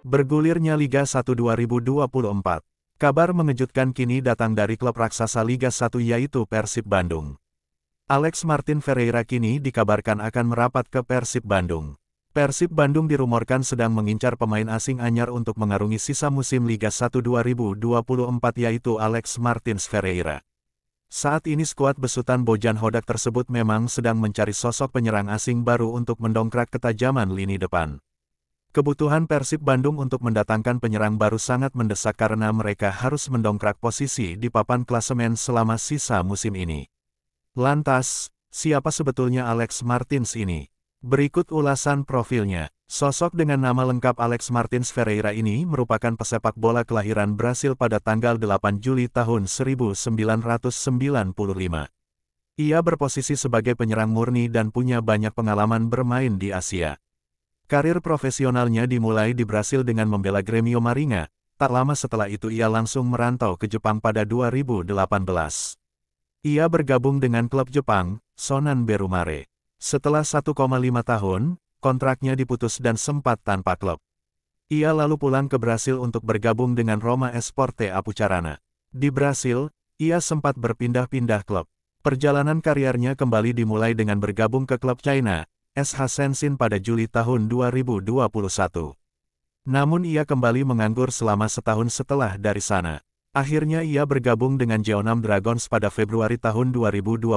Bergulirnya Liga 1 2024. Kabar mengejutkan kini datang dari klub raksasa Liga 1 yaitu Persib Bandung. Alex Martin Ferreira kini dikabarkan akan merapat ke Persib Bandung. Persib Bandung dirumorkan sedang mengincar pemain asing anyar untuk mengarungi sisa musim Liga 1 2024 yaitu Alex Martins Ferreira. Saat ini skuad besutan Bojan Hodak tersebut memang sedang mencari sosok penyerang asing baru untuk mendongkrak ketajaman lini depan. Kebutuhan Persib Bandung untuk mendatangkan penyerang baru sangat mendesak karena mereka harus mendongkrak posisi di papan klasemen selama sisa musim ini. Lantas, siapa sebetulnya Alex Martins ini? Berikut ulasan profilnya. Sosok dengan nama lengkap Alex Martins Ferreira ini merupakan pesepak bola kelahiran Brasil pada tanggal 8 Juli tahun 1995. Ia berposisi sebagai penyerang murni dan punya banyak pengalaman bermain di Asia. Karir profesionalnya dimulai di Brasil dengan membela Gremio Maringa, tak lama setelah itu ia langsung merantau ke Jepang pada 2018. Ia bergabung dengan klub Jepang, Sonan Berumare. Setelah 1,5 tahun, kontraknya diputus dan sempat tanpa klub. Ia lalu pulang ke Brasil untuk bergabung dengan Roma Esporte Apucarana. Di Brasil, ia sempat berpindah-pindah klub. Perjalanan kariernya kembali dimulai dengan bergabung ke klub China, SH Sensin pada Juli tahun 2021. Namun ia kembali menganggur selama setahun setelah dari sana. Akhirnya ia bergabung dengan Jeonnam Dragons pada Februari tahun 2022.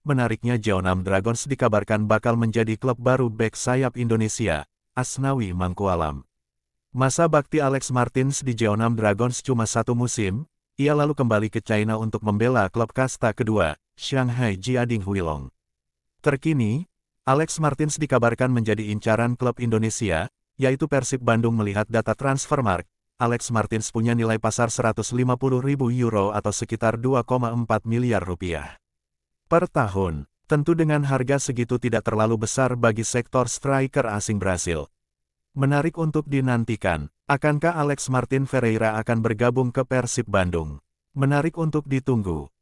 Menariknya Jeonnam Dragons dikabarkan bakal menjadi klub baru back sayap Indonesia, Asnawi Mangkualam. Masa bakti Alex Martins di Jeonnam Dragons cuma satu musim, ia lalu kembali ke China untuk membela klub kasta kedua, Shanghai Jiading Huilong. Terkini, Alex Martins dikabarkan menjadi incaran klub Indonesia, yaitu Persib Bandung melihat data transfer mark, Alex Martins punya nilai pasar 150 ribu euro atau sekitar 2,4 miliar rupiah per tahun. Tentu dengan harga segitu tidak terlalu besar bagi sektor striker asing Brasil. Menarik untuk dinantikan, akankah Alex Martin Ferreira akan bergabung ke Persib Bandung? Menarik untuk ditunggu.